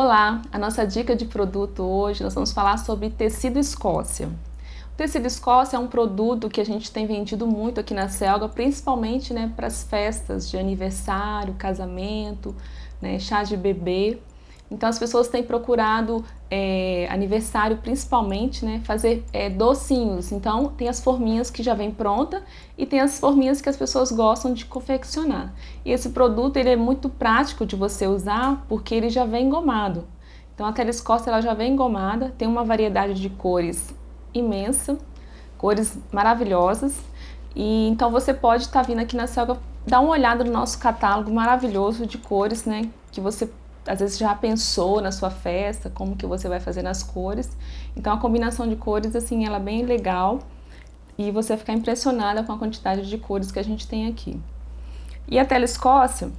Olá, a nossa dica de produto hoje nós vamos falar sobre tecido Escócia. O tecido Escócia é um produto que a gente tem vendido muito aqui na Selga, principalmente né, para as festas de aniversário, casamento, né, chá de bebê. Então as pessoas têm procurado é, aniversário principalmente, né, fazer é, docinhos. Então tem as forminhas que já vem pronta e tem as forminhas que as pessoas gostam de confeccionar. E esse produto ele é muito prático de você usar porque ele já vem engomado. Então a telescosta ela já vem engomada, tem uma variedade de cores imensa, cores maravilhosas. E então você pode estar tá vindo aqui na Selva dar uma olhada no nosso catálogo maravilhoso de cores, né, que você às vezes já pensou na sua festa, como que você vai fazer nas cores. Então a combinação de cores assim, ela é bem legal e você ficar impressionada com a quantidade de cores que a gente tem aqui. E a tela Escócia,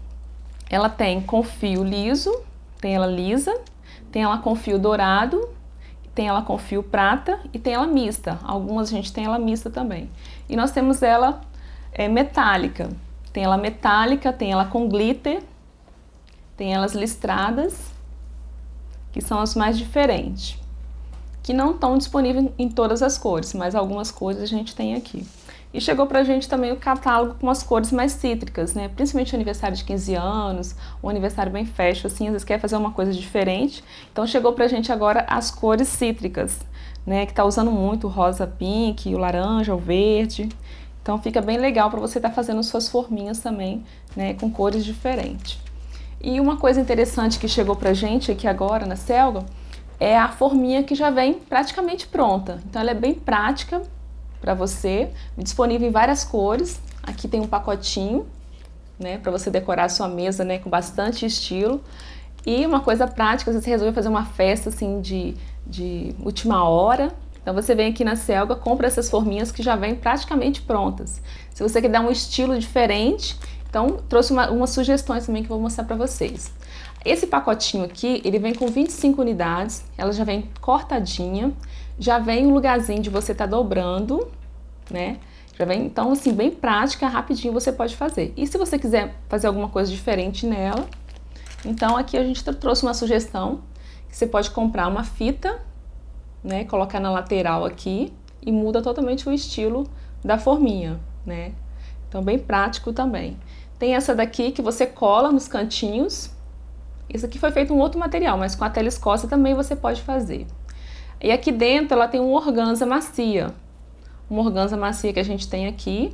ela tem com fio liso, tem ela lisa, tem ela com fio dourado, tem ela com fio prata e tem ela mista. Algumas a gente tem ela mista também. E nós temos ela é, metálica. Tem ela metálica, tem ela com glitter, tem elas listradas, que são as mais diferentes, que não estão disponíveis em todas as cores, mas algumas cores a gente tem aqui. E chegou para a gente também o catálogo com as cores mais cítricas, né? Principalmente aniversário de 15 anos, um aniversário bem festa, assim, às vezes quer fazer uma coisa diferente. Então chegou para a gente agora as cores cítricas, né? Que tá usando muito o rosa pink, o laranja, o verde. Então fica bem legal para você estar tá fazendo suas forminhas também, né? Com cores diferentes. E uma coisa interessante que chegou pra gente aqui agora na Selga é a forminha que já vem praticamente pronta. Então ela é bem prática para você, disponível em várias cores. Aqui tem um pacotinho, né, para você decorar a sua mesa, né, com bastante estilo. E uma coisa prática, você resolveu fazer uma festa assim de, de última hora. Então você vem aqui na Selga, compra essas forminhas que já vem praticamente prontas. Se você quer dar um estilo diferente, então, trouxe uma, umas sugestões também que eu vou mostrar para vocês. Esse pacotinho aqui, ele vem com 25 unidades, ela já vem cortadinha, já vem um lugarzinho de você tá dobrando, né? Já vem, então, assim, bem prática, rapidinho você pode fazer. E se você quiser fazer alguma coisa diferente nela, então aqui a gente trouxe uma sugestão, que você pode comprar uma fita, né? Colocar na lateral aqui e muda totalmente o estilo da forminha, né? Então, bem prático também. Tem essa daqui que você cola nos cantinhos. Isso aqui foi feito um outro material, mas com a telescócia também você pode fazer. E aqui dentro ela tem uma organza macia. Uma organza macia que a gente tem aqui.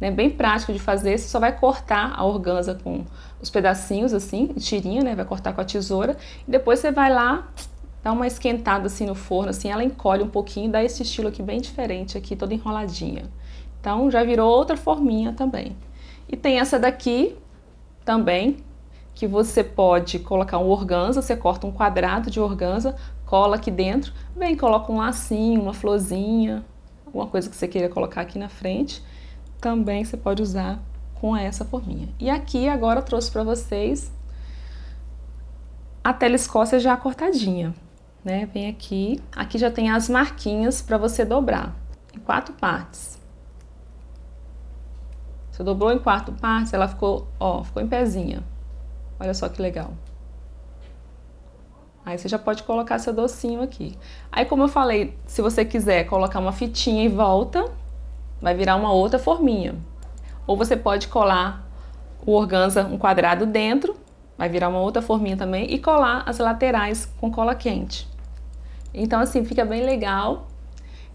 Né, bem prático de fazer, você só vai cortar a organza com os pedacinhos assim, tirinha, né, vai cortar com a tesoura, e depois você vai lá dá uma esquentada assim no forno, assim, ela encolhe um pouquinho, dá esse estilo aqui bem diferente aqui, toda enroladinha. Então já virou outra forminha também. E tem essa daqui também, que você pode colocar um organza, você corta um quadrado de organza, cola aqui dentro, vem coloca um lacinho, uma florzinha, alguma coisa que você queira colocar aqui na frente. Também você pode usar com essa forminha. E aqui agora trouxe para vocês a telescócia já cortadinha, né? Vem aqui, aqui já tem as marquinhas para você dobrar em quatro partes. Você dobrou em quarto partes, ela ficou, ó, ficou em pezinha. Olha só que legal. Aí você já pode colocar seu docinho aqui. Aí como eu falei, se você quiser colocar uma fitinha em volta, vai virar uma outra forminha. Ou você pode colar o organza um quadrado dentro, vai virar uma outra forminha também, e colar as laterais com cola quente. Então assim, fica bem legal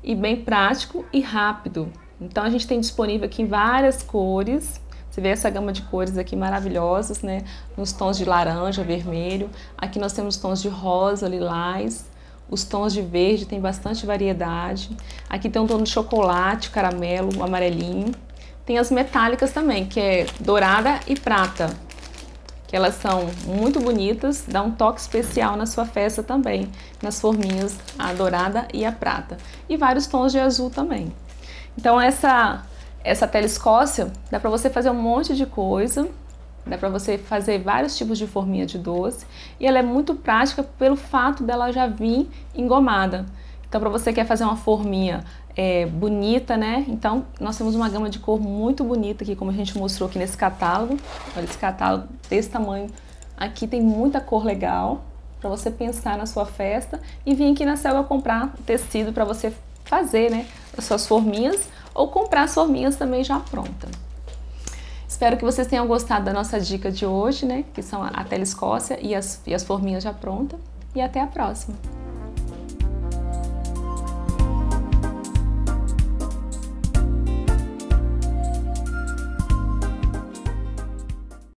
e bem prático e rápido. Então a gente tem disponível aqui várias cores. Você vê essa gama de cores aqui maravilhosas, né? Nos tons de laranja, vermelho. Aqui nós temos tons de rosa, lilás. Os tons de verde tem bastante variedade. Aqui tem um tom de chocolate, caramelo, amarelinho. Tem as metálicas também, que é dourada e prata. Que elas são muito bonitas, dá um toque especial na sua festa também, nas forminhas a dourada e a prata. E vários tons de azul também. Então essa essa telescócia dá para você fazer um monte de coisa, dá para você fazer vários tipos de forminha de doce e ela é muito prática pelo fato dela já vir engomada. Então para você que quer fazer uma forminha é, bonita, né? Então nós temos uma gama de cor muito bonita aqui, como a gente mostrou aqui nesse catálogo. Olha esse catálogo desse tamanho. Aqui tem muita cor legal para você pensar na sua festa e vir aqui na Selva comprar tecido para você fazer né, as suas forminhas ou comprar as forminhas também já pronta. Espero que vocês tenham gostado da nossa dica de hoje, né? Que são a telescócia e as, e as forminhas já pronta. E até a próxima!